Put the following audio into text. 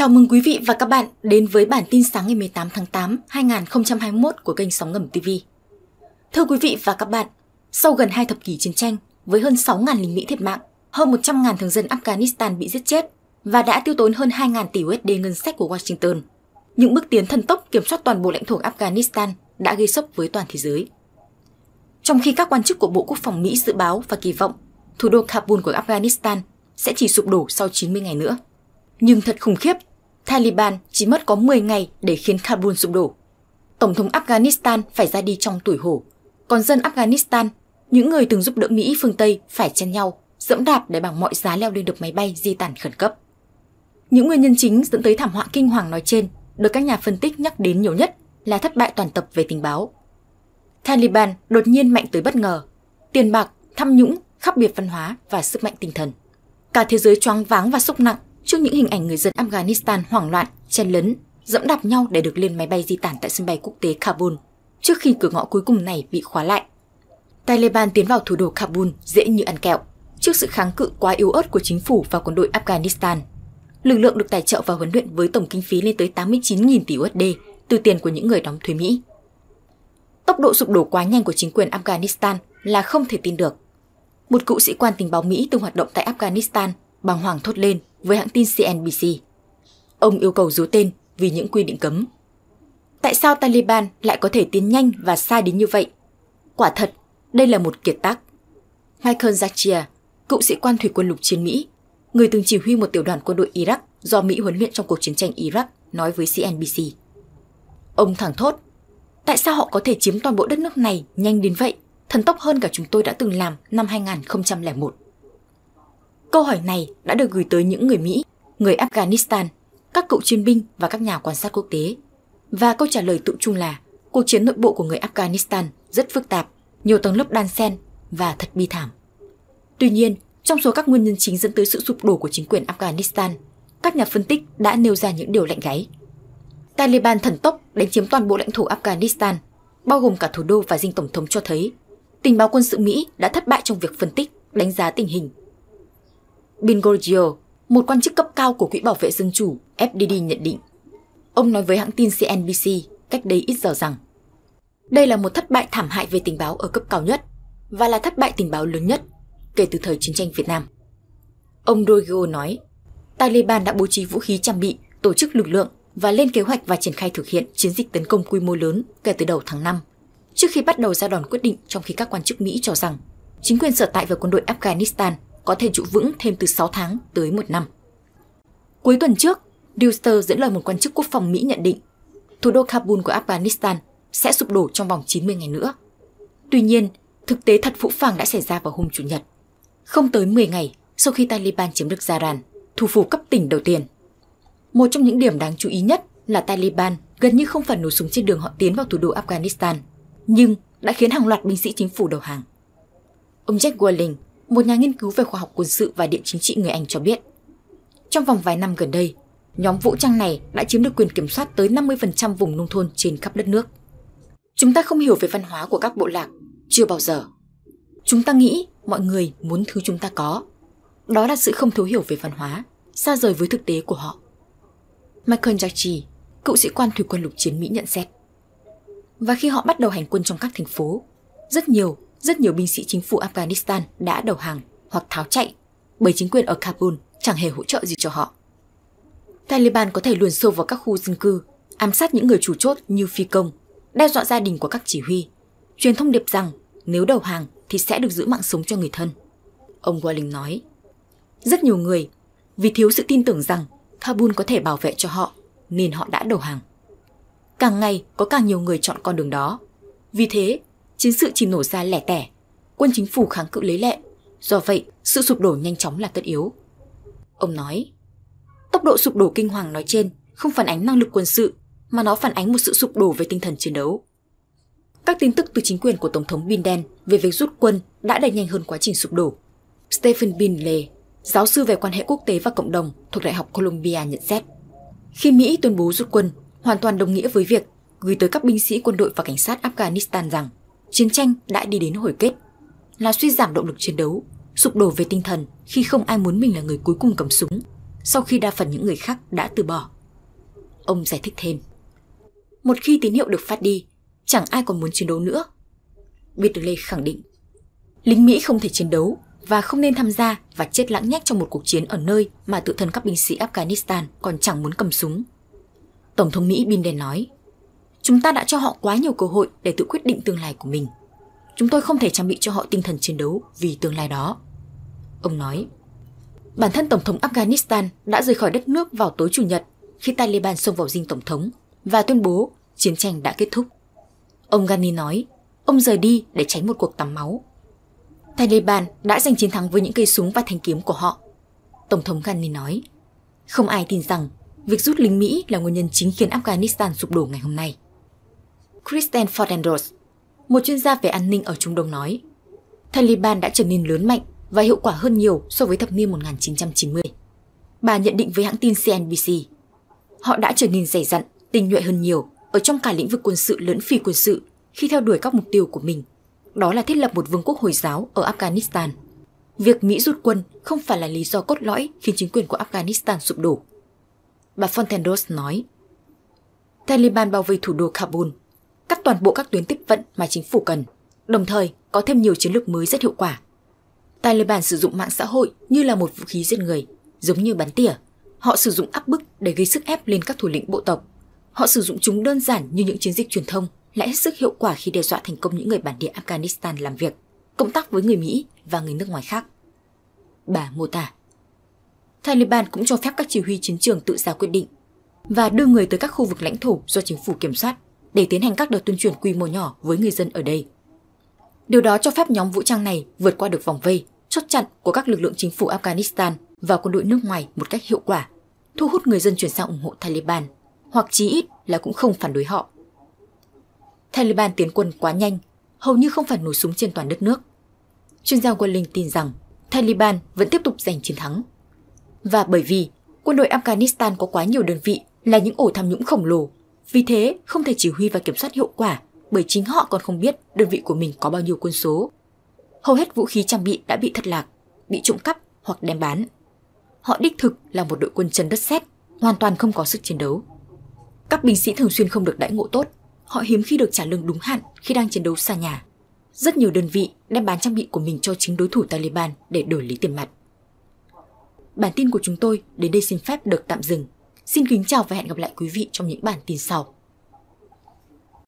Chào mừng quý vị và các bạn đến với bản tin sáng ngày 18 tháng 8, 2021 của kênh Sóng Ngầm TV. Thưa quý vị và các bạn, sau gần hai thập kỷ chiến tranh, với hơn 6.000 lính Mỹ thiệt mạng, hơn 100.000 thường dân Afghanistan bị giết chết và đã tiêu tốn hơn 2.000 tỷ USD ngân sách của Washington, những bước tiến thần tốc kiểm soát toàn bộ lãnh thổ Afghanistan đã gây sốc với toàn thế giới. Trong khi các quan chức của Bộ Quốc phòng Mỹ dự báo và kỳ vọng thủ đô Kabul của Afghanistan sẽ chỉ sụp đổ sau 90 ngày nữa. Nhưng thật khủng khiếp Taliban chỉ mất có 10 ngày để khiến Kabul sụp đổ. Tổng thống Afghanistan phải ra đi trong tuổi hổ. Còn dân Afghanistan, những người từng giúp đỡ Mỹ phương Tây phải chen nhau, dẫm đạp để bằng mọi giá leo lên được máy bay di tản khẩn cấp. Những nguyên nhân chính dẫn tới thảm họa kinh hoàng nói trên được các nhà phân tích nhắc đến nhiều nhất là thất bại toàn tập về tình báo. Taliban đột nhiên mạnh tới bất ngờ, tiền bạc, tham nhũng, khác biệt văn hóa và sức mạnh tinh thần. Cả thế giới choáng váng và xúc nặng trước những hình ảnh người dân Afghanistan hoảng loạn, chen lấn, dẫm đạp nhau để được lên máy bay di tản tại sân bay quốc tế Kabul trước khi cửa ngõ cuối cùng này bị khóa lại. Taliban tiến vào thủ đô Kabul dễ như ăn kẹo trước sự kháng cự quá yếu ớt của chính phủ và quân đội Afghanistan. Lực lượng được tài trợ và huấn luyện với tổng kinh phí lên tới 89.000 tỷ USD từ tiền của những người đóng thuế Mỹ. Tốc độ sụp đổ quá nhanh của chính quyền Afghanistan là không thể tin được. Một cựu sĩ quan tình báo Mỹ từng hoạt động tại Afghanistan bàng hoàng thốt lên với hãng tin CNBC. Ông yêu cầu giấu tên vì những quy định cấm. Tại sao Taliban lại có thể tiến nhanh và xa đến như vậy? Quả thật, đây là một kiệt tác. Michael Zachia, cựu sĩ quan thủy quân lục chiến Mỹ, người từng chỉ huy một tiểu đoàn quân đội Iraq do Mỹ huấn luyện trong cuộc chiến tranh Iraq, nói với CNBC. Ông thẳng thốt, tại sao họ có thể chiếm toàn bộ đất nước này nhanh đến vậy, thần tốc hơn cả chúng tôi đã từng làm năm 2001. Câu hỏi này đã được gửi tới những người Mỹ, người Afghanistan, các cựu chiến binh và các nhà quan sát quốc tế. Và câu trả lời tụ chung là cuộc chiến nội bộ của người Afghanistan rất phức tạp, nhiều tầng lớp đan xen và thật bi thảm. Tuy nhiên, trong số các nguyên nhân chính dẫn tới sự sụp đổ của chính quyền Afghanistan, các nhà phân tích đã nêu ra những điều lạnh gáy. Taliban thần tốc đánh chiếm toàn bộ lãnh thổ Afghanistan, bao gồm cả thủ đô và dinh tổng thống cho thấy tình báo quân sự Mỹ đã thất bại trong việc phân tích, đánh giá tình hình Bingorgio, một quan chức cấp cao của Quỹ Bảo vệ Dân chủ FDD nhận định. Ông nói với hãng tin CNBC cách đây ít giờ rằng đây là một thất bại thảm hại về tình báo ở cấp cao nhất và là thất bại tình báo lớn nhất kể từ thời chiến tranh Việt Nam. Ông Dorgo nói, Taliban đã bố trí vũ khí trang bị, tổ chức lực lượng và lên kế hoạch và triển khai thực hiện chiến dịch tấn công quy mô lớn kể từ đầu tháng 5, trước khi bắt đầu ra đòn quyết định trong khi các quan chức Mỹ cho rằng chính quyền sở tại và quân đội Afghanistan có thể trụ vững thêm từ 6 tháng tới 1 năm. Cuối tuần trước, Reuter dẫn lời một quan chức quốc phòng Mỹ nhận định thủ đô Kabul của Afghanistan sẽ sụp đổ trong vòng 90 ngày nữa. Tuy nhiên, thực tế thật phũ phàng đã xảy ra vào hôm Chủ nhật. Không tới 10 ngày sau khi Taliban chiếm được Tehran, thủ phủ cấp tỉnh đầu tiên. Một trong những điểm đáng chú ý nhất là Taliban gần như không phải nổ súng trên đường họ tiến vào thủ đô Afghanistan, nhưng đã khiến hàng loạt binh sĩ chính phủ đầu hàng. Ông Jack Walling, một nhà nghiên cứu về khoa học quân sự và địa chính trị người Anh cho biết. Trong vòng vài năm gần đây, nhóm vũ trang này đã chiếm được quyền kiểm soát tới 50% vùng nông thôn trên khắp đất nước. Chúng ta không hiểu về văn hóa của các bộ lạc, chưa bao giờ. Chúng ta nghĩ mọi người muốn thứ chúng ta có. Đó là sự không thấu hiểu về văn hóa, xa rời với thực tế của họ. Michael Jackson, cựu sĩ quan thủy quân lục chiến Mỹ nhận xét. Và khi họ bắt đầu hành quân trong các thành phố, rất nhiều rất nhiều binh sĩ chính phủ Afghanistan đã đầu hàng hoặc tháo chạy bởi chính quyền ở Kabul chẳng hề hỗ trợ gì cho họ. Taliban có thể luồn sâu vào các khu dân cư, ám sát những người chủ chốt như phi công, đe dọa gia đình của các chỉ huy, truyền thông điệp rằng nếu đầu hàng thì sẽ được giữ mạng sống cho người thân. Ông Walling nói, rất nhiều người vì thiếu sự tin tưởng rằng Kabul có thể bảo vệ cho họ nên họ đã đầu hàng. Càng ngày có càng nhiều người chọn con đường đó. Vì thế, chiến sự chỉ nổ ra lẻ tẻ, quân chính phủ kháng cự lấy lệ, do vậy sự sụp đổ nhanh chóng là tất yếu. Ông nói, tốc độ sụp đổ kinh hoàng nói trên không phản ánh năng lực quân sự mà nó phản ánh một sự sụp đổ về tinh thần chiến đấu. Các tin tức từ chính quyền của Tổng thống Biden về việc rút quân đã đẩy nhanh hơn quá trình sụp đổ. Stephen Binley, giáo sư về quan hệ quốc tế và cộng đồng thuộc Đại học Columbia nhận xét. Khi Mỹ tuyên bố rút quân, hoàn toàn đồng nghĩa với việc gửi tới các binh sĩ quân đội và cảnh sát Afghanistan rằng chiến tranh đã đi đến hồi kết, là suy giảm động lực chiến đấu, sụp đổ về tinh thần khi không ai muốn mình là người cuối cùng cầm súng, sau khi đa phần những người khác đã từ bỏ. Ông giải thích thêm. Một khi tín hiệu được phát đi, chẳng ai còn muốn chiến đấu nữa. Biệt khẳng định, lính Mỹ không thể chiến đấu và không nên tham gia và chết lãng nhách trong một cuộc chiến ở nơi mà tự thân các binh sĩ Afghanistan còn chẳng muốn cầm súng. Tổng thống Mỹ Biden nói, Chúng ta đã cho họ quá nhiều cơ hội để tự quyết định tương lai của mình. Chúng tôi không thể trang bị cho họ tinh thần chiến đấu vì tương lai đó. Ông nói, bản thân Tổng thống Afghanistan đã rời khỏi đất nước vào tối Chủ nhật khi Taliban xông vào dinh Tổng thống và tuyên bố chiến tranh đã kết thúc. Ông Ghani nói, ông rời đi để tránh một cuộc tắm máu. Taliban đã giành chiến thắng với những cây súng và thanh kiếm của họ. Tổng thống Ghani nói, không ai tin rằng việc rút lính Mỹ là nguyên nhân chính khiến Afghanistan sụp đổ ngày hôm nay. Kristen Fortenros, một chuyên gia về an ninh ở Trung Đông nói, Taliban đã trở nên lớn mạnh và hiệu quả hơn nhiều so với thập niên 1990. Bà nhận định với hãng tin CNBC, họ đã trở nên dày dặn, tinh nhuệ hơn nhiều ở trong cả lĩnh vực quân sự lẫn phi quân sự khi theo đuổi các mục tiêu của mình, đó là thiết lập một vương quốc Hồi giáo ở Afghanistan. Việc Mỹ rút quân không phải là lý do cốt lõi khiến chính quyền của Afghanistan sụp đổ. Bà Fontendos nói, Taliban bao vây thủ đô Kabul cắt toàn bộ các tuyến tiếp vận mà chính phủ cần, đồng thời có thêm nhiều chiến lược mới rất hiệu quả. Taliban sử dụng mạng xã hội như là một vũ khí giết người, giống như bắn tỉa. Họ sử dụng áp bức để gây sức ép lên các thủ lĩnh bộ tộc. Họ sử dụng chúng đơn giản như những chiến dịch truyền thông, lại hết sức hiệu quả khi đe dọa thành công những người bản địa Afghanistan làm việc, công tác với người Mỹ và người nước ngoài khác. Bà mô tả. Taliban cũng cho phép các chỉ huy chiến trường tự ra quyết định và đưa người tới các khu vực lãnh thổ do chính phủ kiểm soát để tiến hành các đợt tuyên truyền quy mô nhỏ với người dân ở đây. Điều đó cho phép nhóm vũ trang này vượt qua được vòng vây, chốt chặn của các lực lượng chính phủ Afghanistan và quân đội nước ngoài một cách hiệu quả, thu hút người dân chuyển sang ủng hộ Taliban, hoặc chí ít là cũng không phản đối họ. Taliban tiến quân quá nhanh, hầu như không phải nổ súng trên toàn đất nước. Chuyên gia Walling tin rằng Taliban vẫn tiếp tục giành chiến thắng. Và bởi vì quân đội Afghanistan có quá nhiều đơn vị là những ổ tham nhũng khổng lồ vì thế, không thể chỉ huy và kiểm soát hiệu quả bởi chính họ còn không biết đơn vị của mình có bao nhiêu quân số. Hầu hết vũ khí trang bị đã bị thất lạc, bị trộm cắp hoặc đem bán. Họ đích thực là một đội quân chân đất sét, hoàn toàn không có sức chiến đấu. Các binh sĩ thường xuyên không được đãi ngộ tốt, họ hiếm khi được trả lương đúng hạn khi đang chiến đấu xa nhà. Rất nhiều đơn vị đem bán trang bị của mình cho chính đối thủ Taliban để đổi lấy tiền mặt. Bản tin của chúng tôi đến đây xin phép được tạm dừng. Xin kính chào và hẹn gặp lại quý vị trong những bản tin sau.